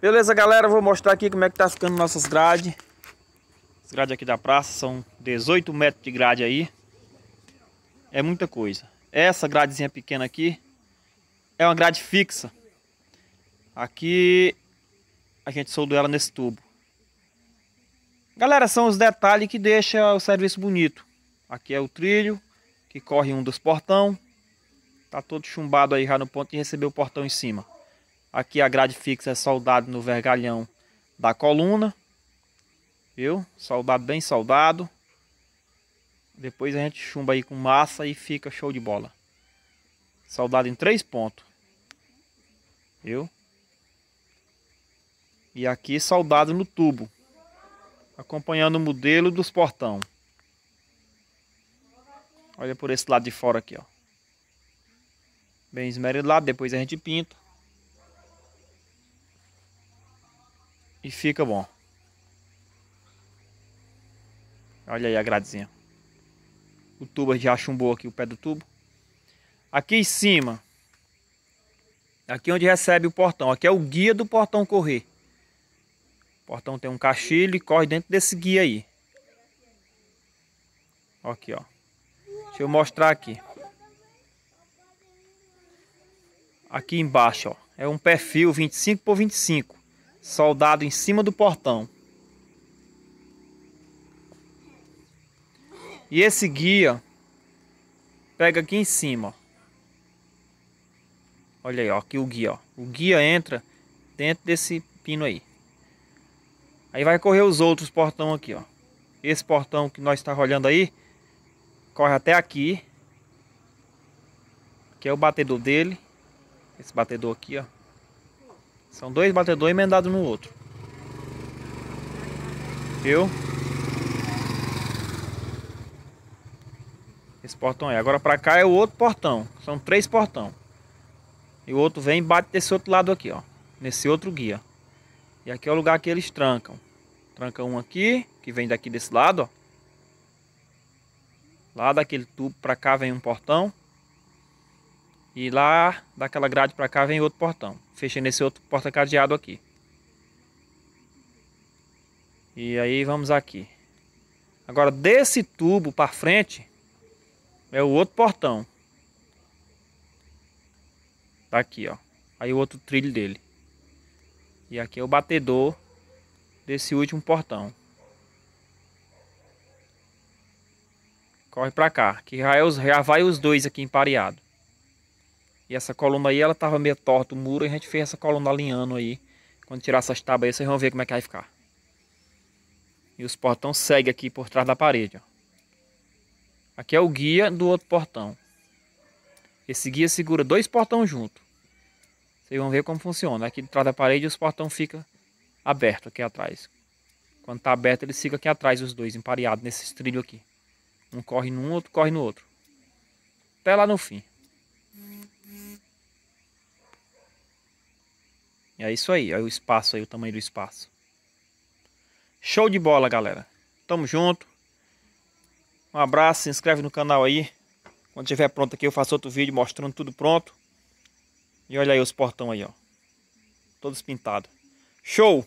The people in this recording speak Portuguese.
Beleza, galera, vou mostrar aqui como é que tá ficando nossas grades. As grades aqui da praça são 18 metros de grade aí. É muita coisa. Essa gradezinha pequena aqui é uma grade fixa. Aqui a gente soldou ela nesse tubo. Galera, são os detalhes que deixam o serviço bonito. Aqui é o trilho que corre um dos portão. Tá todo chumbado aí já no ponto de receber o portão em cima. Aqui a grade fixa é soldado no vergalhão da coluna. Viu? Soldado bem soldado. Depois a gente chumba aí com massa e fica show de bola. Soldado em três pontos. Viu? E aqui soldado no tubo. Acompanhando o modelo dos portão. Olha por esse lado de fora aqui, ó. Bem esmerilado, depois a gente pinta. e fica bom. Olha aí a gradezinha. O tubo já chumbou aqui, o pé do tubo. Aqui em cima, aqui é onde recebe o portão, aqui é o guia do portão correr. O portão tem um cachilho e corre dentro desse guia aí. Aqui, ó. Deixa eu mostrar aqui. Aqui embaixo, ó. É um perfil 25 por 25 soldado em cima do portão. E esse guia pega aqui em cima. Olha aí, ó, aqui o guia, ó. O guia entra dentro desse pino aí. Aí vai correr os outros portão aqui, ó. Esse portão que nós está olhando aí corre até aqui. Que é o batedor dele. Esse batedor aqui, ó. São dois batedores emendados no outro. Viu? Esse portão aí. Agora pra cá é o outro portão. São três portão. E o outro vem e bate desse outro lado aqui, ó. Nesse outro guia. E aqui é o lugar que eles trancam. Tranca um aqui, que vem daqui desse lado, ó. Lá daquele tubo pra cá vem um portão. E lá, daquela grade para cá, vem outro portão. Fechei nesse outro porta-cadeado aqui. E aí vamos aqui. Agora, desse tubo para frente, é o outro portão. Tá aqui, ó. Aí o outro trilho dele. E aqui é o batedor desse último portão. Corre para cá, que já, é os, já vai os dois aqui empareado. E essa coluna aí, ela tava meio torta o muro, e a gente fez essa coluna alinhando aí. Quando tirar essas tábuas aí, vocês vão ver como é que vai ficar. E os portão segue aqui por trás da parede, ó. Aqui é o guia do outro portão. Esse guia segura dois portão junto. Vocês vão ver como funciona. Aqui de trás da parede, os portão fica aberto aqui atrás. Quando tá aberto, ele fica aqui atrás, os dois, empareados, nesse trilho aqui. Um corre num, outro corre no outro. Até lá no fim. É isso aí, olha é o espaço aí, o tamanho do espaço. Show de bola, galera. Tamo junto. Um abraço, se inscreve no canal aí. Quando tiver pronto aqui, eu faço outro vídeo mostrando tudo pronto. E olha aí os portão aí, ó. Todos pintados. Show!